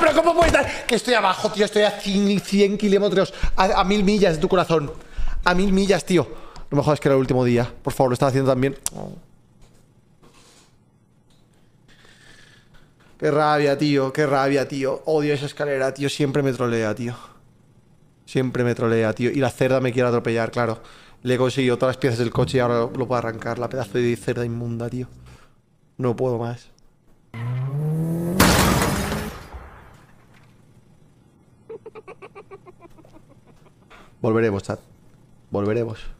pero ¿cómo puede estar? Que estoy abajo, tío, estoy a 100, kilómetros, a, mil millas de tu corazón. A mil millas, tío. No me jodas que era el último día. Por favor, lo estaba haciendo también. Qué rabia, tío, qué rabia, tío. Odio esa escalera, tío. Siempre me trolea, tío. Siempre me trolea, tío. Y la cerda me quiere atropellar, claro. Le he conseguido todas las piezas del coche y ahora lo puedo arrancar. La pedazo de cerda inmunda, tío. No puedo más. Volveremos, chat. Volveremos.